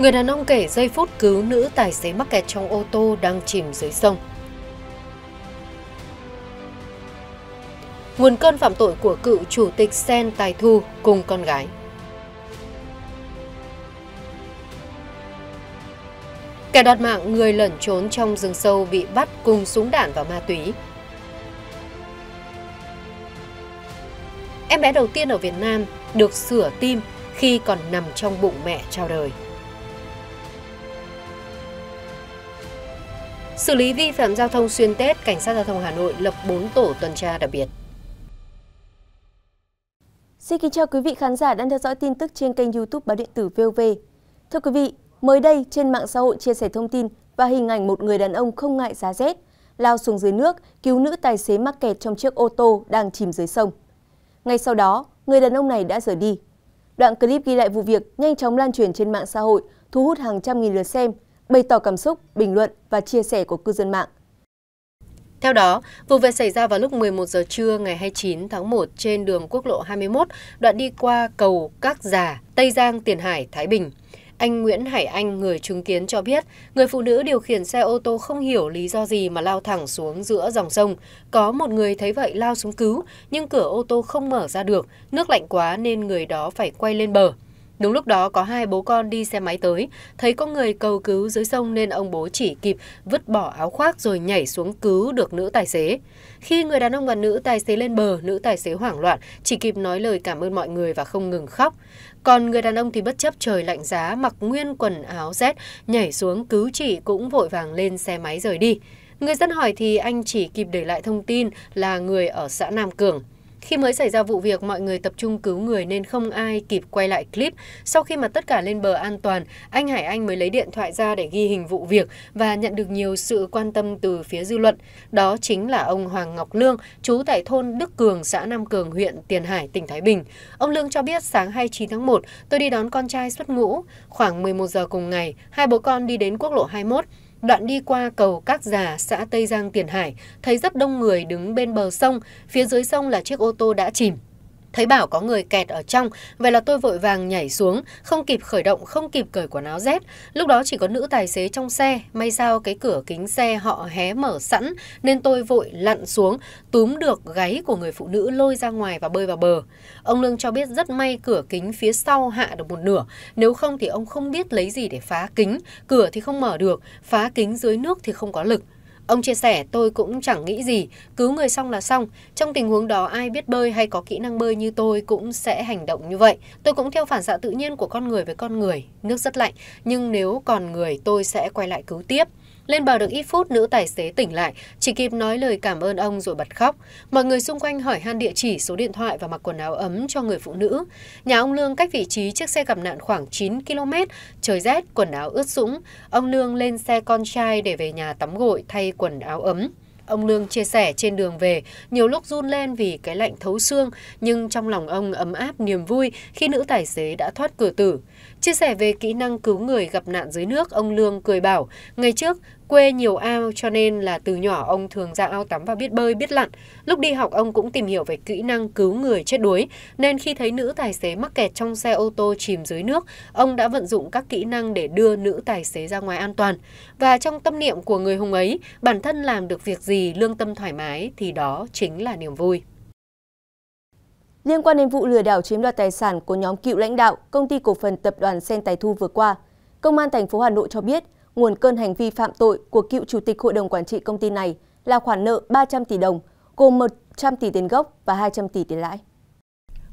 Người đàn ông kể giây phút cứu nữ tài xế mắc kẹt trong ô tô đang chìm dưới sông. Nguồn cơn phạm tội của cựu chủ tịch Sen Tài Thu cùng con gái. Kẻ đoạt mạng người lẩn trốn trong rừng sâu bị bắt cùng súng đạn và ma túy. Em bé đầu tiên ở Việt Nam được sửa tim khi còn nằm trong bụng mẹ chào đời. xử lý vi phạm giao thông xuyên tết cảnh sát giao thông hà nội lập 4 tổ tuần tra đặc biệt Xin kính chào quý vị khán giả đang theo dõi tin tức trên kênh YouTube báo điện tử VOV. Thưa quý vị, mới đây trên mạng xã hội chia sẻ thông tin và hình ảnh một người đàn ông không ngại giá rét lao xuống dưới nước cứu nữ tài xế mắc kẹt trong chiếc ô tô đang chìm dưới sông. Ngay sau đó, người đàn ông này đã rời đi. Đoạn clip ghi lại vụ việc nhanh chóng lan truyền trên mạng xã hội, thu hút hàng trăm nghìn lượt xem bày tỏ cảm xúc, bình luận và chia sẻ của cư dân mạng. Theo đó, vụ việc xảy ra vào lúc 11 giờ trưa ngày 29 tháng 1 trên đường quốc lộ 21, đoạn đi qua cầu Các Già, Tây Giang, Tiền Hải, Thái Bình. Anh Nguyễn Hải Anh, người chứng kiến cho biết, người phụ nữ điều khiển xe ô tô không hiểu lý do gì mà lao thẳng xuống giữa dòng sông. Có một người thấy vậy lao xuống cứu, nhưng cửa ô tô không mở ra được, nước lạnh quá nên người đó phải quay lên bờ. Đúng lúc đó có hai bố con đi xe máy tới, thấy có người cầu cứu dưới sông nên ông bố chỉ kịp vứt bỏ áo khoác rồi nhảy xuống cứu được nữ tài xế. Khi người đàn ông và nữ tài xế lên bờ, nữ tài xế hoảng loạn, chỉ kịp nói lời cảm ơn mọi người và không ngừng khóc. Còn người đàn ông thì bất chấp trời lạnh giá mặc nguyên quần áo rét, nhảy xuống cứu chị cũng vội vàng lên xe máy rời đi. Người dân hỏi thì anh chỉ kịp để lại thông tin là người ở xã Nam Cường. Khi mới xảy ra vụ việc, mọi người tập trung cứu người nên không ai kịp quay lại clip. Sau khi mà tất cả lên bờ an toàn, anh Hải Anh mới lấy điện thoại ra để ghi hình vụ việc và nhận được nhiều sự quan tâm từ phía dư luận. Đó chính là ông Hoàng Ngọc Lương, chú tại thôn Đức Cường, xã Nam Cường, huyện Tiền Hải, tỉnh Thái Bình. Ông Lương cho biết sáng 29 tháng 1, tôi đi đón con trai xuất ngũ. Khoảng 11 giờ cùng ngày, hai bố con đi đến quốc lộ 21 đoạn đi qua cầu Các Già, xã Tây Giang Tiền Hải, thấy rất đông người đứng bên bờ sông, phía dưới sông là chiếc ô tô đã chìm. Thấy bảo có người kẹt ở trong, vậy là tôi vội vàng nhảy xuống, không kịp khởi động, không kịp cởi quần áo rét. Lúc đó chỉ có nữ tài xế trong xe, may sao cái cửa kính xe họ hé mở sẵn nên tôi vội lặn xuống, túm được gáy của người phụ nữ lôi ra ngoài và bơi vào bờ. Ông Lương cho biết rất may cửa kính phía sau hạ được một nửa, nếu không thì ông không biết lấy gì để phá kính, cửa thì không mở được, phá kính dưới nước thì không có lực. Ông chia sẻ tôi cũng chẳng nghĩ gì, cứu người xong là xong. Trong tình huống đó ai biết bơi hay có kỹ năng bơi như tôi cũng sẽ hành động như vậy. Tôi cũng theo phản xạ tự nhiên của con người với con người. Nước rất lạnh, nhưng nếu còn người tôi sẽ quay lại cứu tiếp. Lên bờ được ít phút, nữ tài xế tỉnh lại, chỉ kịp nói lời cảm ơn ông rồi bật khóc. Mọi người xung quanh hỏi han địa chỉ, số điện thoại và mặc quần áo ấm cho người phụ nữ. Nhà ông Lương cách vị trí chiếc xe gặp nạn khoảng 9 km, trời rét, quần áo ướt sũng. Ông Lương lên xe con trai để về nhà tắm gội thay quần áo ấm. Ông Lương chia sẻ trên đường về, nhiều lúc run lên vì cái lạnh thấu xương, nhưng trong lòng ông ấm áp niềm vui khi nữ tài xế đã thoát cửa tử. Chia sẻ về kỹ năng cứu người gặp nạn dưới nước, ông Lương cười bảo, ngày trước quê nhiều ao cho nên là từ nhỏ ông thường ra ao tắm và biết bơi, biết lặn. Lúc đi học ông cũng tìm hiểu về kỹ năng cứu người chết đuối, nên khi thấy nữ tài xế mắc kẹt trong xe ô tô chìm dưới nước, ông đã vận dụng các kỹ năng để đưa nữ tài xế ra ngoài an toàn. Và trong tâm niệm của người hùng ấy, bản thân làm được việc gì lương tâm thoải mái thì đó chính là niềm vui. Liên quan đến vụ lừa đảo chiếm đoạt tài sản của nhóm cựu lãnh đạo công ty cổ phần tập đoàn Sen Tài Thu vừa qua, Công an thành phố Hà Nội cho biết nguồn cơn hành vi phạm tội của cựu chủ tịch hội đồng quản trị công ty này là khoản nợ 300 tỷ đồng, gồm 100 tỷ tiền gốc và 200 tỷ tiền lãi.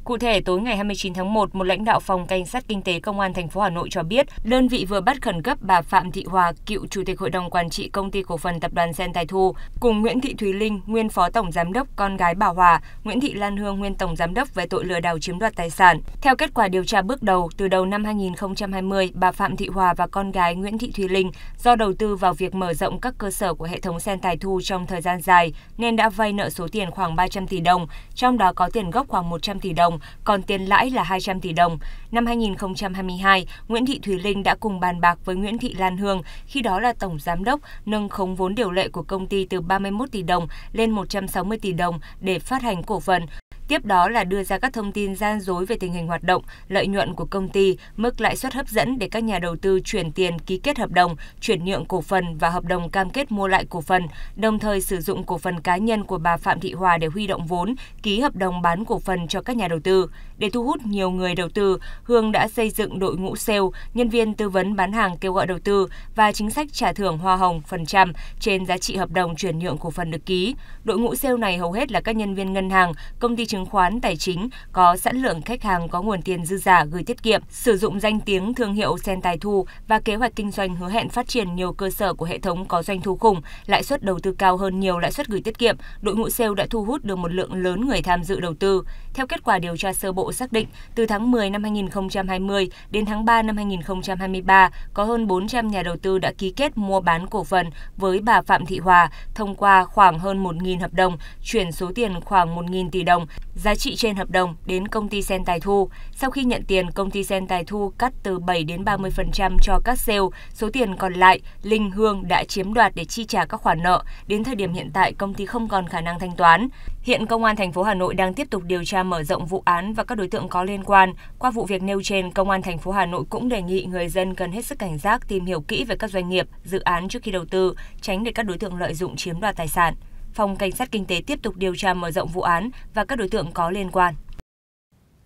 Cụ thể, tối ngày 29 tháng 1, một lãnh đạo phòng cảnh sát kinh tế công an thành phố Hà Nội cho biết, đơn vị vừa bắt khẩn cấp bà Phạm Thị Hòa, cựu chủ tịch hội đồng quản trị công ty cổ phần tập đoàn Sen Tài Thu, cùng Nguyễn Thị Thúy Linh, nguyên phó tổng giám đốc con gái bà Hòa, Nguyễn Thị Lan Hương, nguyên tổng giám đốc về tội lừa đảo chiếm đoạt tài sản. Theo kết quả điều tra bước đầu, từ đầu năm 2020, bà Phạm Thị Hòa và con gái Nguyễn Thị Thúy Linh do đầu tư vào việc mở rộng các cơ sở của hệ thống Sen Tài Thu trong thời gian dài nên đã vay nợ số tiền khoảng 300 tỷ đồng, trong đó có tiền gốc khoảng 100 tỷ đồng còn tiền lãi là 200 tỷ đồng. Năm 2022, Nguyễn Thị Thùy Linh đã cùng bàn bạc với Nguyễn Thị Lan Hương, khi đó là tổng giám đốc, nâng khống vốn điều lệ của công ty từ 31 tỷ đồng lên 160 tỷ đồng để phát hành cổ phần Tiếp đó là đưa ra các thông tin gian dối về tình hình hoạt động, lợi nhuận của công ty, mức lãi suất hấp dẫn để các nhà đầu tư chuyển tiền ký kết hợp đồng, chuyển nhượng cổ phần và hợp đồng cam kết mua lại cổ phần, đồng thời sử dụng cổ phần cá nhân của bà Phạm Thị Hòa để huy động vốn, ký hợp đồng bán cổ phần cho các nhà đầu tư. Để thu hút nhiều người đầu tư, Hương đã xây dựng đội ngũ sale, nhân viên tư vấn bán hàng kêu gọi đầu tư và chính sách trả thưởng hoa hồng phần trăm trên giá trị hợp đồng chuyển nhượng cổ phần được ký. Đội ngũ sale này hầu hết là các nhân viên ngân hàng, công ty chứng chứng khoán tài chính có sẵn lượng khách hàng có nguồn tiền dư giả gửi tiết kiệm, sử dụng danh tiếng thương hiệu sen tài thu và kế hoạch kinh doanh hứa hẹn phát triển nhiều cơ sở của hệ thống có doanh thu khủng, lãi suất đầu tư cao hơn nhiều lãi suất gửi tiết kiệm, đội ngũ sale đã thu hút được một lượng lớn người tham dự đầu tư. Theo kết quả điều tra sơ bộ xác định, từ tháng 10 năm 2020 đến tháng 3 năm 2023, có hơn 400 nhà đầu tư đã ký kết mua bán cổ phần với bà Phạm Thị Hòa thông qua khoảng hơn 1.000 hợp đồng, chuyển số tiền khoảng 1.000 tỷ đồng giá trị trên hợp đồng đến công ty Sen Tài Thu. Sau khi nhận tiền, công ty Sen Tài Thu cắt từ 7 đến 30% cho các sale. Số tiền còn lại, Linh Hương đã chiếm đoạt để chi trả các khoản nợ. Đến thời điểm hiện tại, công ty không còn khả năng thanh toán. Hiện công an thành phố Hà Nội đang tiếp tục điều tra mở rộng vụ án và các đối tượng có liên quan. Qua vụ việc nêu trên, công an thành phố Hà Nội cũng đề nghị người dân cần hết sức cảnh giác tìm hiểu kỹ về các doanh nghiệp, dự án trước khi đầu tư, tránh để các đối tượng lợi dụng chiếm đoạt tài sản. Phòng Cảnh sát Kinh tế tiếp tục điều tra mở rộng vụ án và các đối tượng có liên quan.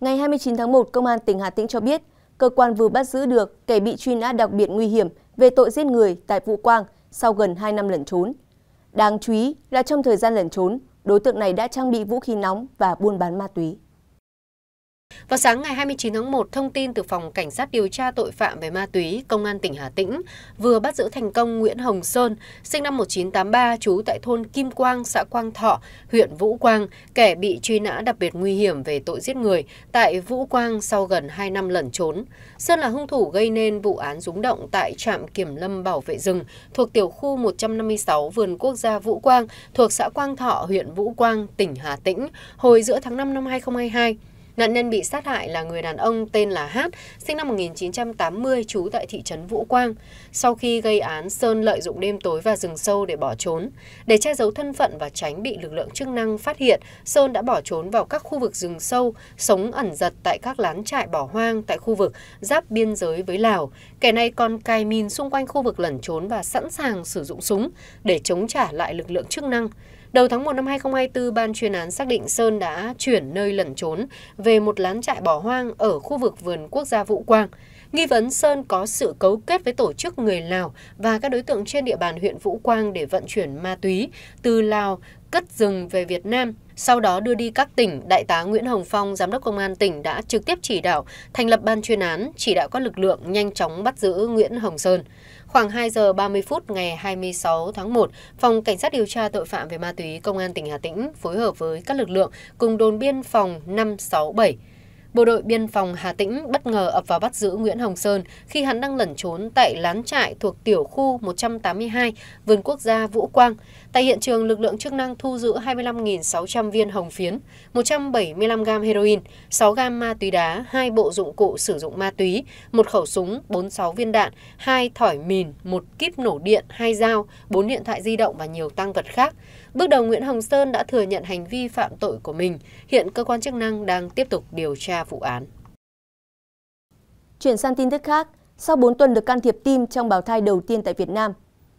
Ngày 29 tháng 1, Công an tỉnh Hà Tĩnh cho biết, cơ quan vừa bắt giữ được kẻ bị truy nã đặc biệt nguy hiểm về tội giết người tại Vũ Quang sau gần 2 năm lẩn trốn. Đáng chú ý là trong thời gian lẩn trốn, đối tượng này đã trang bị vũ khí nóng và buôn bán ma túy. Vào sáng ngày 29 tháng 1, thông tin từ Phòng Cảnh sát điều tra tội phạm về ma túy Công an tỉnh Hà Tĩnh vừa bắt giữ thành công Nguyễn Hồng Sơn, sinh năm 1983, trú tại thôn Kim Quang, xã Quang Thọ, huyện Vũ Quang, kẻ bị truy nã đặc biệt nguy hiểm về tội giết người tại Vũ Quang sau gần 2 năm lẩn trốn. Sơn là hung thủ gây nên vụ án rúng động tại trạm kiểm lâm bảo vệ rừng thuộc tiểu khu 156 vườn quốc gia Vũ Quang thuộc xã Quang Thọ, huyện Vũ Quang, tỉnh Hà Tĩnh hồi giữa tháng 5 năm 2022. Nạn nhân bị sát hại là người đàn ông tên là Hát, sinh năm 1980, trú tại thị trấn Vũ Quang. Sau khi gây án, Sơn lợi dụng đêm tối và rừng sâu để bỏ trốn. Để che giấu thân phận và tránh bị lực lượng chức năng phát hiện, Sơn đã bỏ trốn vào các khu vực rừng sâu, sống ẩn giật tại các lán trại bỏ hoang tại khu vực giáp biên giới với Lào. Kẻ này còn cài min xung quanh khu vực lẩn trốn và sẵn sàng sử dụng súng để chống trả lại lực lượng chức năng. Đầu tháng 1 năm 2024, ban chuyên án xác định Sơn đã chuyển nơi lẩn trốn về một lán trại bỏ hoang ở khu vực vườn quốc gia Vũ Quang. Nghi vấn Sơn có sự cấu kết với tổ chức người Lào và các đối tượng trên địa bàn huyện Vũ Quang để vận chuyển ma túy từ Lào cất rừng về Việt Nam sau đó đưa đi các tỉnh, Đại tá Nguyễn Hồng Phong, Giám đốc Công an tỉnh đã trực tiếp chỉ đạo thành lập ban chuyên án, chỉ đạo các lực lượng nhanh chóng bắt giữ Nguyễn Hồng Sơn. Khoảng 2 giờ 30 phút ngày 26 tháng 1, Phòng Cảnh sát điều tra tội phạm về ma túy Công an tỉnh Hà Tĩnh phối hợp với các lực lượng cùng đồn biên phòng 567 bộ đội biên phòng Hà Tĩnh bất ngờ ập vào bắt giữ Nguyễn Hồng Sơn khi hắn đang lẩn trốn tại lán trại thuộc tiểu khu 182 vườn quốc gia Vũ Quang. Tại hiện trường, lực lượng chức năng thu giữ 25.600 viên hồng phiến, 175 gam heroin, 6 gam ma túy đá, hai bộ dụng cụ sử dụng ma túy, một khẩu súng, 46 viên đạn, hai thỏi mìn, một kíp nổ điện, hai dao, bốn điện thoại di động và nhiều tăng vật khác bước đầu nguyễn hồng sơn đã thừa nhận hành vi phạm tội của mình hiện cơ quan chức năng đang tiếp tục điều tra vụ án chuyển sang tin tức khác sau 4 tuần được can thiệp tim trong bào thai đầu tiên tại Việt Nam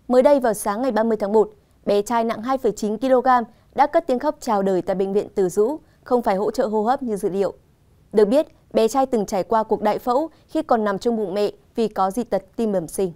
mới đây vào sáng ngày 30 tháng 1 bé trai nặng 2,9 kg đã cất tiếng khóc chào đời tại bệnh viện Từ Dũ không phải hỗ trợ hô hấp như dự liệu được biết bé trai từng trải qua cuộc đại phẫu khi còn nằm trong bụng mẹ vì có dị tật tim bẩm sinh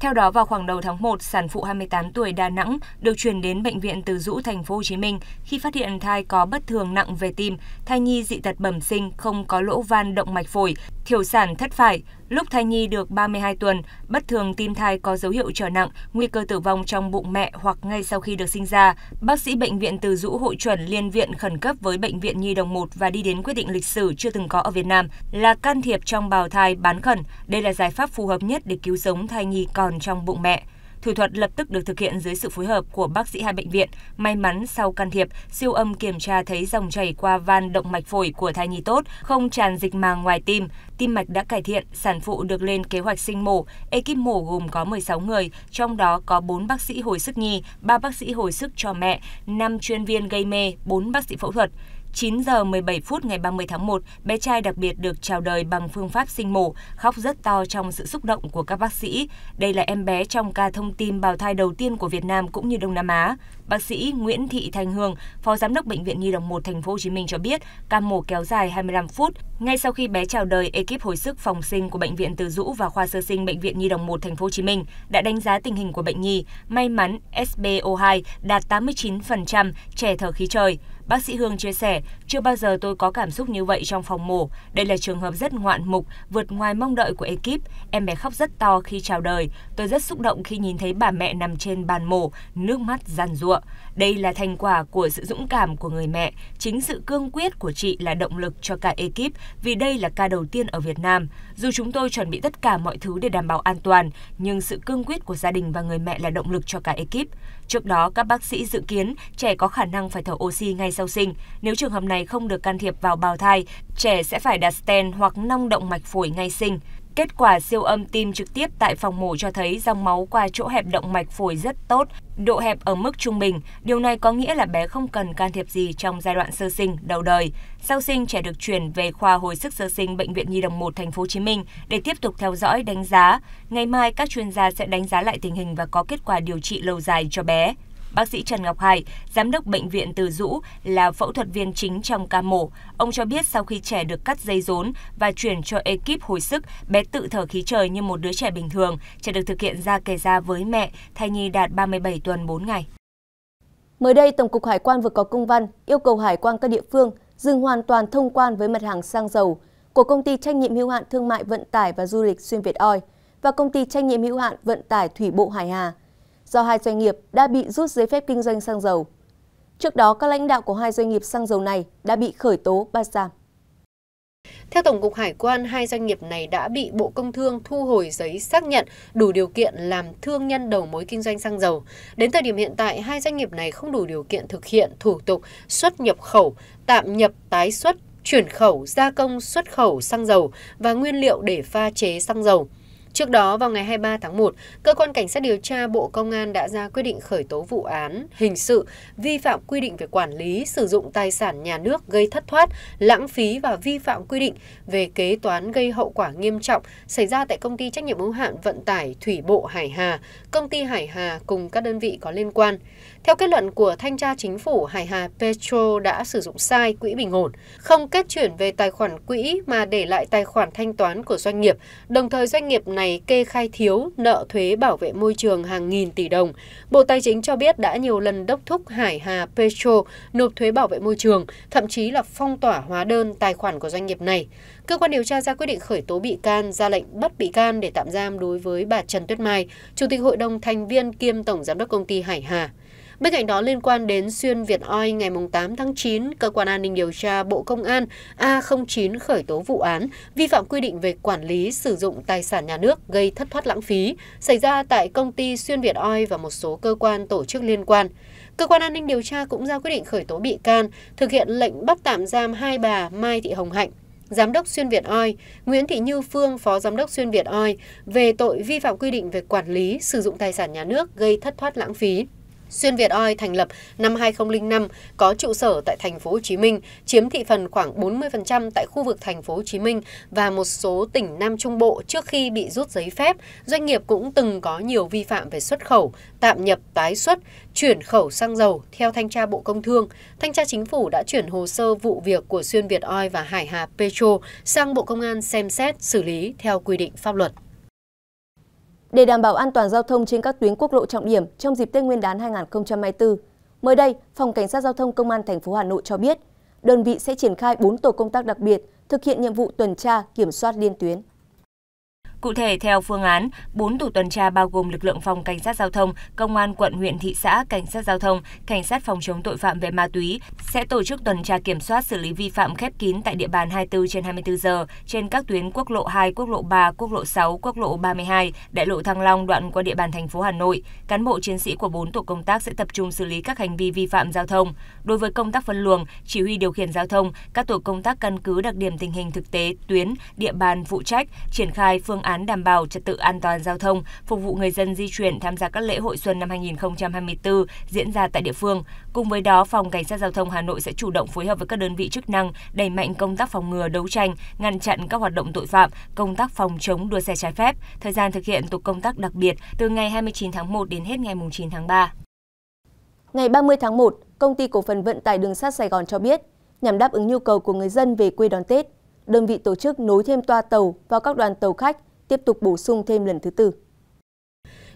theo đó, vào khoảng đầu tháng 1, sản phụ 28 tuổi Đà Nẵng được chuyển đến bệnh viện Từ Dũ thành phố Hồ Chí Minh khi phát hiện thai có bất thường nặng về tim, thai nhi dị tật bẩm sinh, không có lỗ van động mạch phổi, thiểu sản thất phải, Lúc thai nhi được 32 tuần, bất thường tim thai có dấu hiệu trở nặng, nguy cơ tử vong trong bụng mẹ hoặc ngay sau khi được sinh ra, bác sĩ bệnh viện Từ Dũ hội chuẩn liên viện khẩn cấp với bệnh viện Nhi đồng 1 và đi đến quyết định lịch sử chưa từng có ở Việt Nam là can thiệp trong bào thai bán khẩn. Đây là giải pháp phù hợp nhất để cứu sống thai nhi còn trong bụng mẹ. Thủ thuật lập tức được thực hiện dưới sự phối hợp của bác sĩ hai bệnh viện. May mắn sau can thiệp, siêu âm kiểm tra thấy dòng chảy qua van động mạch phổi của thai nhi tốt, không tràn dịch màng ngoài tim, tim mạch đã cải thiện, sản phụ được lên kế hoạch sinh mổ. Ekip mổ gồm có 16 người, trong đó có 4 bác sĩ hồi sức nhi, 3 bác sĩ hồi sức cho mẹ, 5 chuyên viên gây mê, 4 bác sĩ phẫu thuật. 9 giờ 17 phút ngày 30 tháng 1, bé trai đặc biệt được chào đời bằng phương pháp sinh mổ, khóc rất to trong sự xúc động của các bác sĩ. Đây là em bé trong ca thông tin bào thai đầu tiên của Việt Nam cũng như Đông Nam Á. Bác sĩ Nguyễn Thị Thanh Hương, Phó Giám đốc Bệnh viện Nhi đồng 1 Thành phố Hồ Chí Minh cho biết, ca mổ kéo dài 25 phút. Ngay sau khi bé chào đời, ekip hồi sức phòng sinh của bệnh viện Từ Dũ và khoa sơ sinh Bệnh viện Nhi đồng 1 Thành phố Hồ Chí Minh đã đánh giá tình hình của bệnh nhi. May mắn SBO2 đạt 89%, trẻ thở khí trời. Bác sĩ Hương chia sẻ, chưa bao giờ tôi có cảm xúc như vậy trong phòng mổ. Đây là trường hợp rất ngoạn mục, vượt ngoài mong đợi của ekip. Em bé khóc rất to khi chào đời. Tôi rất xúc động khi nhìn thấy bà mẹ nằm trên bàn mổ, nước mắt giàn giụa. Đây là thành quả của sự dũng cảm của người mẹ. Chính sự cương quyết của chị là động lực cho cả ekip vì đây là ca đầu tiên ở Việt Nam. Dù chúng tôi chuẩn bị tất cả mọi thứ để đảm bảo an toàn, nhưng sự cương quyết của gia đình và người mẹ là động lực cho cả ekip. Trước đó, các bác sĩ dự kiến trẻ có khả năng phải thở oxy ngay sau sinh. Nếu trường hợp này không được can thiệp vào bào thai, trẻ sẽ phải đặt stent hoặc nong động mạch phổi ngay sinh. Kết quả siêu âm tim trực tiếp tại phòng mổ cho thấy dòng máu qua chỗ hẹp động mạch phổi rất tốt, độ hẹp ở mức trung bình. Điều này có nghĩa là bé không cần can thiệp gì trong giai đoạn sơ sinh, đầu đời. Sau sinh trẻ được chuyển về khoa hồi sức sơ sinh bệnh viện Nhi đồng 1 thành phố Hồ Chí Minh để tiếp tục theo dõi đánh giá. Ngày mai các chuyên gia sẽ đánh giá lại tình hình và có kết quả điều trị lâu dài cho bé. Bác sĩ Trần Ngọc Hải, giám đốc bệnh viện Từ Dũ là phẫu thuật viên chính trong ca mổ. Ông cho biết sau khi trẻ được cắt dây rốn và chuyển cho ekip hồi sức, bé tự thở khí trời như một đứa trẻ bình thường. Trẻ được thực hiện ra kề ra với mẹ, thai nhi đạt 37 tuần 4 ngày. Mới đây, Tổng cục Hải quan vừa có công văn yêu cầu hải quan các địa phương dừng hoàn toàn thông quan với mặt hàng xăng dầu của công ty trách nhiệm hữu hạn thương mại vận tải và du lịch xuyên Việt Oi và công ty trách nhiệm hữu hạn vận tải thủy bộ Hải Hà do hai doanh nghiệp đã bị rút giấy phép kinh doanh xăng dầu. Trước đó, các lãnh đạo của hai doanh nghiệp xăng dầu này đã bị khởi tố bắt giam. Theo Tổng cục Hải quan, hai doanh nghiệp này đã bị Bộ Công Thương thu hồi giấy xác nhận đủ điều kiện làm thương nhân đầu mối kinh doanh xăng dầu. Đến thời điểm hiện tại, hai doanh nghiệp này không đủ điều kiện thực hiện thủ tục xuất nhập khẩu, tạm nhập tái xuất, chuyển khẩu, gia công xuất khẩu xăng dầu và nguyên liệu để pha chế xăng dầu. Trước đó vào ngày 23 tháng 1, cơ quan cảnh sát điều tra Bộ Công an đã ra quyết định khởi tố vụ án hình sự vi phạm quy định về quản lý sử dụng tài sản nhà nước gây thất thoát, lãng phí và vi phạm quy định về kế toán gây hậu quả nghiêm trọng xảy ra tại công ty trách nhiệm hữu hạn vận tải thủy bộ Hải Hà, công ty Hải Hà cùng các đơn vị có liên quan. Theo kết luận của Thanh tra Chính phủ, Hải Hà Petro đã sử dụng sai quỹ bình ổn, không kết chuyển về tài khoản quỹ mà để lại tài khoản thanh toán của doanh nghiệp, đồng thời doanh nghiệp này kê khai thiếu nợ thuế bảo vệ môi trường hàng nghìn tỷ đồng. Bộ Tài chính cho biết đã nhiều lần đốc thúc Hải Hà Petro nộp thuế bảo vệ môi trường, thậm chí là phong tỏa hóa đơn tài khoản của doanh nghiệp này. Cơ quan điều tra ra quyết định khởi tố bị can, ra lệnh bắt bị can để tạm giam đối với bà Trần Tuyết Mai, Chủ tịch Hội đông thành viên kiêm tổng giám đốc công ty Hải Hà. Bên cạnh đó liên quan đến Xuyên Việt Oi ngày 8 tháng 9, Cơ quan An ninh điều tra Bộ Công an A09 khởi tố vụ án vi phạm quy định về quản lý sử dụng tài sản nhà nước gây thất thoát lãng phí xảy ra tại công ty Xuyên Việt Oi và một số cơ quan tổ chức liên quan. Cơ quan An ninh điều tra cũng ra quyết định khởi tố bị can thực hiện lệnh bắt tạm giam hai bà Mai Thị Hồng Hạnh giám đốc xuyên Việt Oi, Nguyễn Thị Như Phương, phó giám đốc xuyên Việt Oi về tội vi phạm quy định về quản lý sử dụng tài sản nhà nước gây thất thoát lãng phí. Xuyên Việt Oi thành lập năm 2005 có trụ sở tại thành phố Hồ Chí Minh, chiếm thị phần khoảng 40% tại khu vực thành phố Hồ Chí Minh và một số tỉnh Nam Trung Bộ trước khi bị rút giấy phép, doanh nghiệp cũng từng có nhiều vi phạm về xuất khẩu, tạm nhập tái xuất, chuyển khẩu xăng dầu theo thanh tra Bộ Công Thương. Thanh tra chính phủ đã chuyển hồ sơ vụ việc của Xuyên Việt Oi và Hải Hà Petro sang Bộ Công an xem xét xử lý theo quy định pháp luật. Để đảm bảo an toàn giao thông trên các tuyến quốc lộ trọng điểm trong dịp Tết Nguyên đán 2024, mới đây, Phòng Cảnh sát Giao thông Công an thành phố Hà Nội cho biết, đơn vị sẽ triển khai 4 tổ công tác đặc biệt thực hiện nhiệm vụ tuần tra kiểm soát liên tuyến. Cụ thể, theo phương án, 4 tổ tuần tra bao gồm lực lượng phòng cảnh sát giao thông, công an quận huyện thị xã, cảnh sát giao thông, cảnh sát phòng chống tội phạm về ma túy sẽ tổ chức tuần tra kiểm soát xử lý vi phạm khép kín tại địa bàn 24 trên 24 giờ trên các tuyến quốc lộ 2, quốc lộ 3, quốc lộ 6, quốc lộ 32, đại lộ Thăng Long đoạn qua địa bàn thành phố Hà Nội. Cán bộ chiến sĩ của 4 tổ công tác sẽ tập trung xử lý các hành vi vi phạm giao thông. Đối với công tác phân luồng, chỉ huy điều khiển giao thông, các tổ công tác căn cứ đặc điểm tình hình thực tế, tuyến, địa bàn phụ trách, triển khai phương án án đảm bảo trật tự an toàn giao thông, phục vụ người dân di chuyển tham gia các lễ hội xuân năm 2024 diễn ra tại địa phương. Cùng với đó, Phòng Cảnh sát Giao thông Hà Nội sẽ chủ động phối hợp với các đơn vị chức năng đẩy mạnh công tác phòng ngừa đấu tranh, ngăn chặn các hoạt động tội phạm, công tác phòng chống đua xe trái phép. Thời gian thực hiện tổ công tác đặc biệt từ ngày 29 tháng 1 đến hết ngày 9 tháng 3. Ngày 30 tháng 1, Công ty Cổ phần Vận tải Đường sắt Sài Gòn cho biết, nhằm đáp ứng nhu cầu của người dân về quê đón Tết, đơn vị tổ chức nối thêm toa tàu vào các đoàn tàu khách tiếp tục bổ sung thêm lần thứ tư.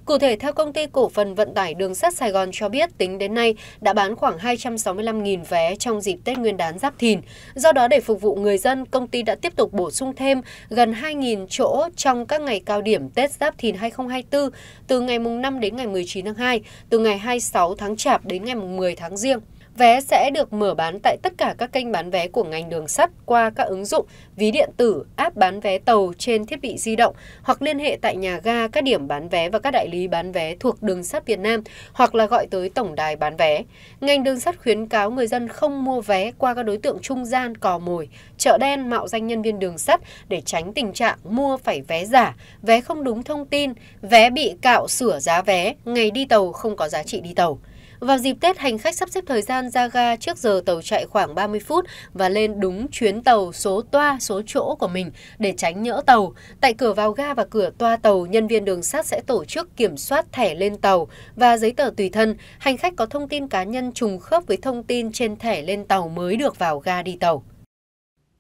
Cụ thể, theo công ty cổ phần vận tải đường sắt Sài Gòn cho biết, tính đến nay đã bán khoảng 265.000 vé trong dịp Tết Nguyên đán Giáp Thìn. Do đó, để phục vụ người dân, công ty đã tiếp tục bổ sung thêm gần 2.000 chỗ trong các ngày cao điểm Tết Giáp Thìn 2024 từ ngày 5 đến ngày 19 tháng 2, từ ngày 26 tháng Chạp đến ngày 10 tháng Giêng. Vé sẽ được mở bán tại tất cả các kênh bán vé của ngành đường sắt qua các ứng dụng ví điện tử, app bán vé tàu trên thiết bị di động hoặc liên hệ tại nhà ga, các điểm bán vé và các đại lý bán vé thuộc đường sắt Việt Nam hoặc là gọi tới tổng đài bán vé. Ngành đường sắt khuyến cáo người dân không mua vé qua các đối tượng trung gian cò mồi, chợ đen mạo danh nhân viên đường sắt để tránh tình trạng mua phải vé giả, vé không đúng thông tin, vé bị cạo sửa giá vé, ngày đi tàu không có giá trị đi tàu. Vào dịp Tết, hành khách sắp xếp thời gian ra ga trước giờ tàu chạy khoảng 30 phút và lên đúng chuyến tàu số toa, số chỗ của mình để tránh nhỡ tàu. Tại cửa vào ga và cửa toa tàu, nhân viên đường sắt sẽ tổ chức kiểm soát thẻ lên tàu và giấy tờ tùy thân. Hành khách có thông tin cá nhân trùng khớp với thông tin trên thẻ lên tàu mới được vào ga đi tàu.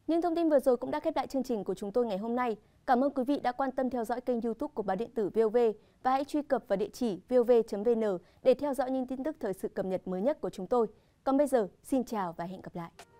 Những thông tin vừa rồi cũng đã khép lại chương trình của chúng tôi ngày hôm nay. Cảm ơn quý vị đã quan tâm theo dõi kênh youtube của Báo Điện tử VOV và hãy truy cập vào địa chỉ vov.vn để theo dõi những tin tức thời sự cập nhật mới nhất của chúng tôi. Còn bây giờ, xin chào và hẹn gặp lại!